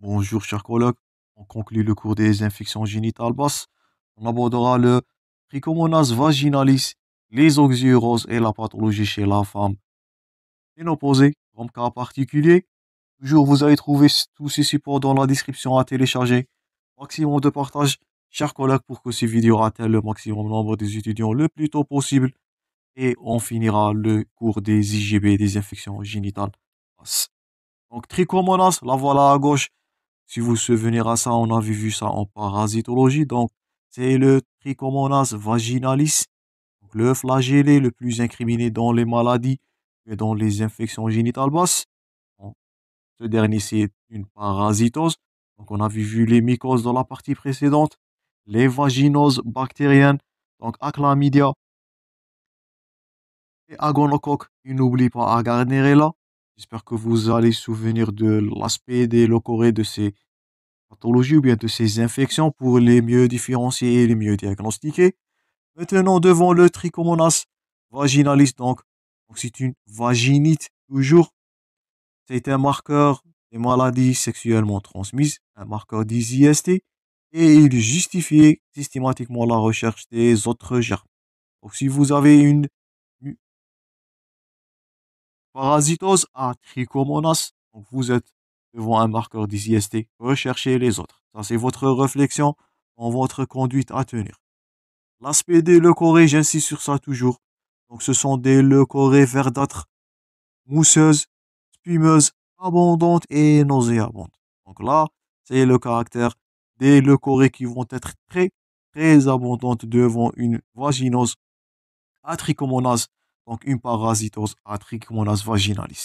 Bonjour, chers collègues. On conclut le cours des infections génitales basses. On abordera le trichomonas vaginalis, les oxyuroses et la pathologie chez la femme. Ménopausée, comme cas particulier. Toujours, vous allez trouver tous ces supports dans la description à télécharger. Maximum de partage, chers collègues, pour que ces vidéos atteignent le maximum nombre des étudiants le plus tôt possible. Et on finira le cours des IGB, des infections génitales basses. Donc trichomonas, la voilà à gauche. Si vous vous souvenez à ça, on avait vu ça en parasitologie. Donc c'est le trichomonas vaginalis, donc le flagellé le plus incriminé dans les maladies et dans les infections génitales basses. ce dernier, c'est une parasitose. Donc on a vu les mycoses dans la partie précédente, les vaginoses bactériennes, donc aclamidia et agonocoque. Il n'oublie pas là. J'espère que vous allez souvenir de l'aspect des locorés de ces pathologies ou bien de ces infections pour les mieux différencier et les mieux diagnostiquer. Maintenant, devant le trichomonas vaginalis, donc, c'est une vaginite toujours. C'est un marqueur des maladies sexuellement transmises, un marqueur des IST, et il justifie systématiquement la recherche des autres germes. Donc, si vous avez une Parasitose à Trichomonas. vous êtes devant un marqueur d'IST. Recherchez les autres. Ça, c'est votre réflexion dans votre conduite à tenir. L'aspect des leucorées, j'insiste sur ça toujours. Donc ce sont des leucorées verdâtres, mousseuses, spumeuses, abondantes et nauséabondes. Donc là, c'est le caractère des leucorées qui vont être très, très abondantes devant une vaginose à trichomonas donc une parasitose à trichomonas vaginalis.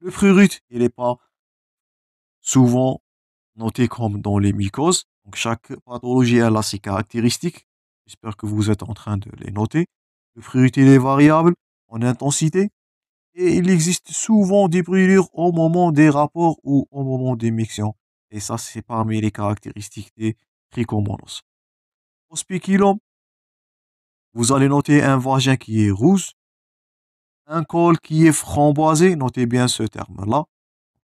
Le prurit il n'est pas souvent noté comme dans les mycoses. Donc chaque pathologie a ses caractéristiques. J'espère que vous êtes en train de les noter. Le prurit il est variable en intensité et il existe souvent des brûlures au moment des rapports ou au moment des mixions. Et ça, c'est parmi les caractéristiques des trichomonas. Au spiculum, vous allez noter un vagin qui est rouge, un col qui est framboisé, notez bien ce terme-là.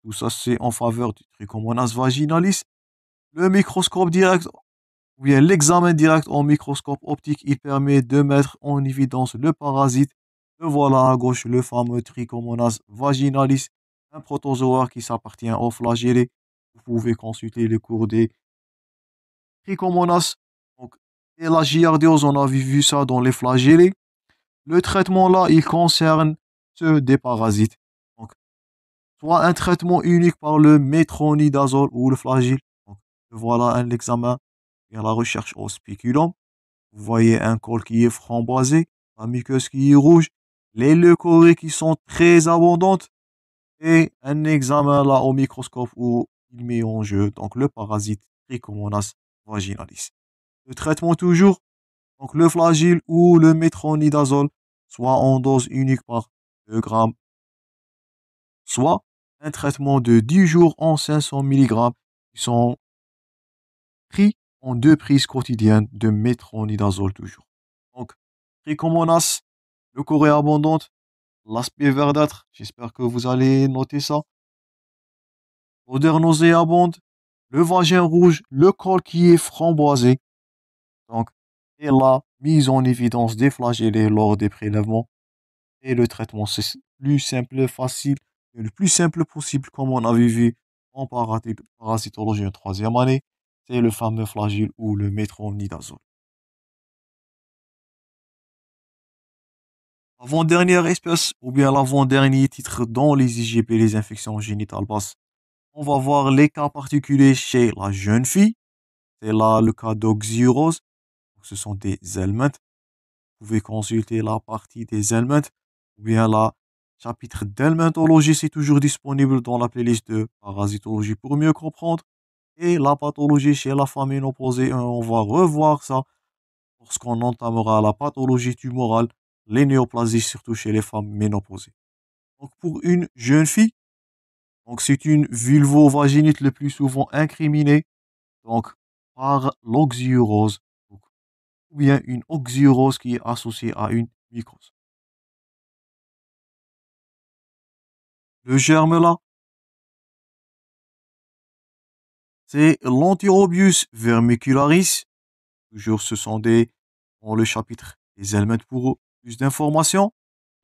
Tout ça, c'est en faveur du trichomonas vaginalis. Le microscope direct, ou bien l'examen direct au microscope optique, il permet de mettre en évidence le parasite. Le voilà à gauche, le fameux trichomonas vaginalis, un protozoa qui s'appartient au flagellé. Vous pouvez consulter le cours des trichomonas. et la giardiose, on a vu ça dans les flagellés. Le traitement-là, il concerne ceux des parasites. Donc, soit un traitement unique par le métronidazole ou le flagile. Donc, voilà examen et la recherche au spéculum. Vous voyez un col qui est framboisé, la muqueuse qui est rouge, les leucorées qui sont très abondantes et un examen là au microscope où il met en jeu donc le parasite Trichomonas vaginalis. Le traitement toujours, donc le flagile ou le métronidazole soit en dose unique par 2 grammes. soit un traitement de 10 jours en 500 mg qui sont pris en deux prises quotidiennes de métronidazole toujours. Donc, tricomonas, le corée abondante, l'aspect verdâtre, j'espère que vous allez noter ça, l'odeur nauséabonde, le vagin rouge, le col qui est framboisé. Donc, et la mise en évidence des flagellés lors des prélèvements. Et le traitement, c'est plus simple, facile, et le plus simple possible, comme on avait vu en parasitologie en troisième année, c'est le fameux flagelle ou le métronidazole. avant dernière espèce, ou bien l'avant-dernier titre dans les IGP, les infections génitales basses, on va voir les cas particuliers chez la jeune fille. C'est là le cas d'oxyrose, ce sont des elements. Vous pouvez consulter la partie des elements ou bien la chapitre d'elementologie, c'est toujours disponible dans la playlist de parasitologie pour mieux comprendre. Et la pathologie chez la femme ménopausée, hein, on va revoir ça lorsqu'on entamera la pathologie tumorale, les néoplasies, surtout chez les femmes ménopausées. Donc pour une jeune fille, donc c'est une vulvovaginite le plus souvent incriminée, donc par l'oxyurose ou bien une oxyurose qui est associée à une mycose. Le germe là, c'est l'Antirobius vermicularis. Toujours, ce sont des, dans le chapitre, des éléments pour plus d'informations.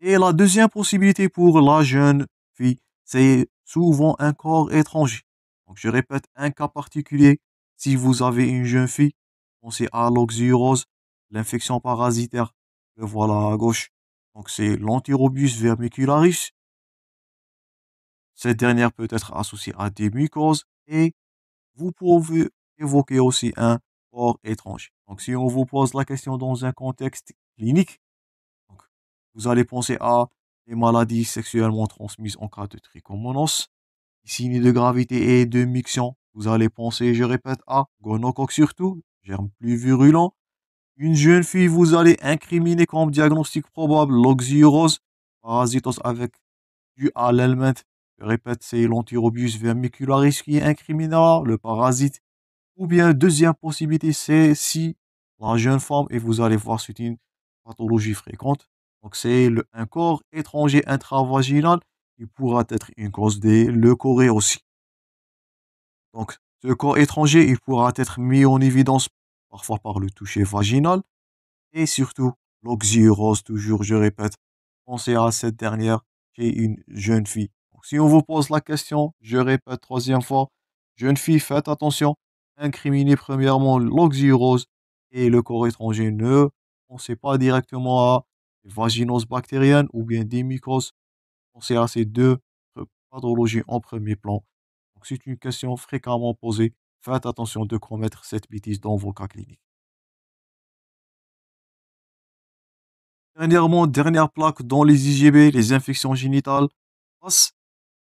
Et la deuxième possibilité pour la jeune fille, c'est souvent un corps étranger. Donc, je répète, un cas particulier. Si vous avez une jeune fille, pensez à l'oxyurose l'infection parasitaire, le voilà à gauche. Donc c'est l'antirobus vermicularis. Cette dernière peut être associée à des mycoses et vous pouvez évoquer aussi un port étrange. Donc si on vous pose la question dans un contexte clinique, vous allez penser à des maladies sexuellement transmises en cas de trichomonos. signes de gravité et de miction. Vous allez penser, je répète, à gonocoque surtout, germe plus virulent, une jeune fille, vous allez incriminer comme diagnostic probable l'oxyrose, parasitos avec du à Je répète, c'est l'antirobius vermicularis qui incriminera le parasite. Ou bien, deuxième possibilité, c'est si la jeune femme, et vous allez voir, c'est une pathologie fréquente. Donc, c'est un corps étranger intravaginal qui pourra être une cause des leucorrhées aussi. Donc, ce corps étranger, il pourra être mis en évidence parfois par le toucher vaginal. Et surtout, l'oxyurose, toujours, je répète, pensez à cette dernière chez une jeune fille. si on vous pose la question, je répète troisième fois, jeune fille, faites attention, incriminez premièrement l'oxyurose et le corps étranger ne pensez pas directement à vaginose bactérienne ou bien des mycoses. Pensez à ces deux euh, pathologies en premier plan. c'est une question fréquemment posée Faites attention de commettre cette bêtise dans vos cas cliniques. Dernièrement, dernière plaque dans les IGB, les infections génitales,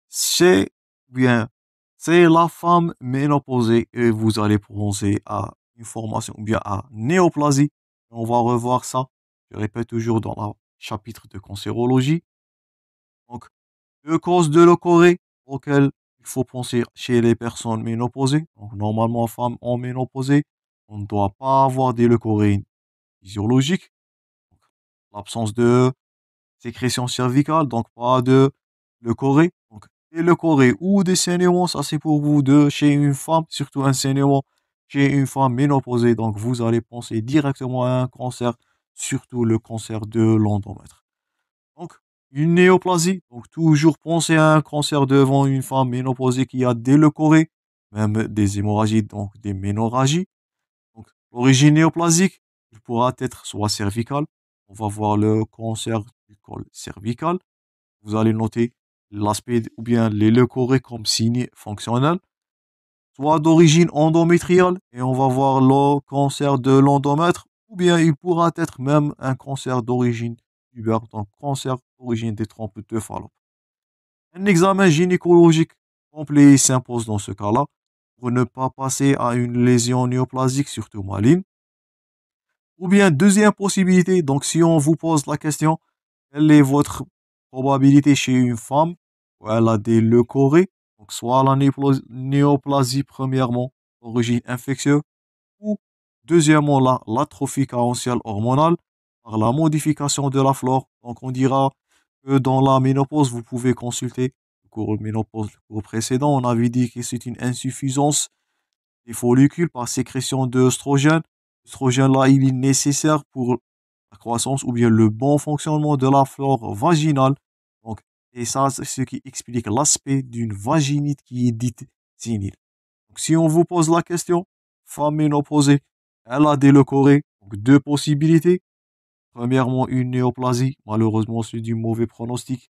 c'est bien, c'est la femme ménopausée et vous allez prononcer à une formation ou bien à néoplasie. On va revoir ça, je répète toujours dans le chapitre de cancérologie. Donc, deux causes de leucorrhée auquel il faut penser chez les personnes ménopausées. Donc, normalement, femmes en on ne doit pas avoir des leucorrhées physiologiques. L'absence de sécrétion cervicale, donc pas de leucorée. Donc, et leucorée ou des saignements, ça c'est pour vous de chez une femme, surtout un saignement chez une femme ménopausée. Donc, vous allez penser directement à un cancer, surtout le cancer de l'endomètre. Donc, une néoplasie, donc toujours penser à un cancer devant une femme ménopausée qui a des leucorées, même des hémorragies, donc des ménorragies. Donc, l'origine néoplasique, il pourra être soit cervical, on va voir le cancer du col cervical. Vous allez noter l'aspect ou bien les leucorées comme signe fonctionnel, soit d'origine endométriale, et on va voir le cancer de l'endomètre, ou bien il pourra être même un cancer d'origine donc cancer origine des trompes de Fallope. Un examen gynécologique complet s'impose dans ce cas-là pour ne pas passer à une lésion néoplasique, surtout maligne. Ou bien, deuxième possibilité, donc si on vous pose la question, quelle est votre probabilité chez une femme où elle a des leucorées, donc soit la néoplasie premièrement, origine infectieuse, ou deuxièmement l'atrophie cancérale hormonale, par la modification de la flore. Donc on dira que dans la ménopause, vous pouvez consulter le cours ménopause, précédent. On avait dit que c'est une insuffisance des follicules par sécrétion d'œstrogène. L'œstrogène là, il est nécessaire pour la croissance ou bien le bon fonctionnement de la flore vaginale. Donc, et ça, c'est ce qui explique l'aspect d'une vaginite qui est dite sénile. Donc, si on vous pose la question, femme ménopausée, elle a des donc deux possibilités. Premièrement, une néoplasie. Malheureusement, c'est du mauvais pronostic.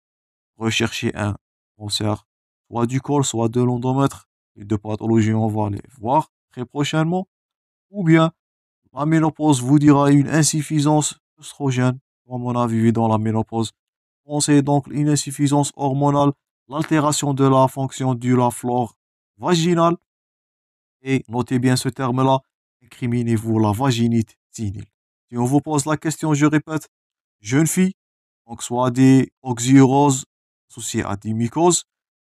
Recherchez un cancer, soit du col, soit de l'endomètre. Les deux pathologies, on va les voir très prochainement. Ou bien, la ménopause vous dira une insuffisance oestrogène, comme on a vu dans la ménopause. Pensez donc une insuffisance hormonale, l'altération de la fonction de la flore vaginale. Et notez bien ce terme-là, incriminez-vous la vaginite si on vous pose la question, je répète, jeune fille, donc soit des oxyroses associées à des mycoses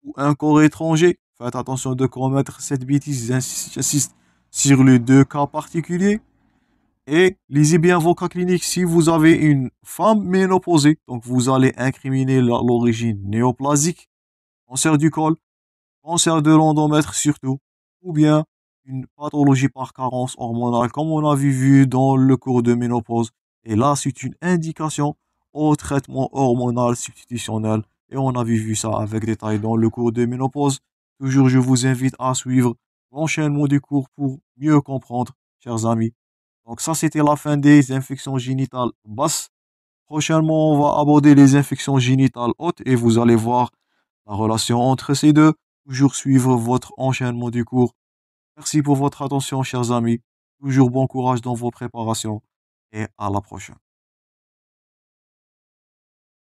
ou un corps étranger. Faites attention de commettre cette bêtise, j'insiste sur les deux cas particuliers. Et lisez bien vos cas cliniques. Si vous avez une femme ménopausée, donc vous allez incriminer l'origine néoplasique, cancer du col, cancer de l'endomètre surtout, ou bien une pathologie par carence hormonale, comme on a vu, dans le cours de ménopause. Et là, c'est une indication au traitement hormonal substitutionnel. Et on a vu ça avec détail dans le cours de ménopause. Toujours, je vous invite à suivre l'enchaînement du cours pour mieux comprendre, chers amis. Donc ça, c'était la fin des infections génitales basses. Prochainement, on va aborder les infections génitales hautes et vous allez voir la relation entre ces deux. Toujours suivre votre enchaînement du cours Merci pour votre attention, chers amis. Toujours bon courage dans vos préparations et à la prochaine.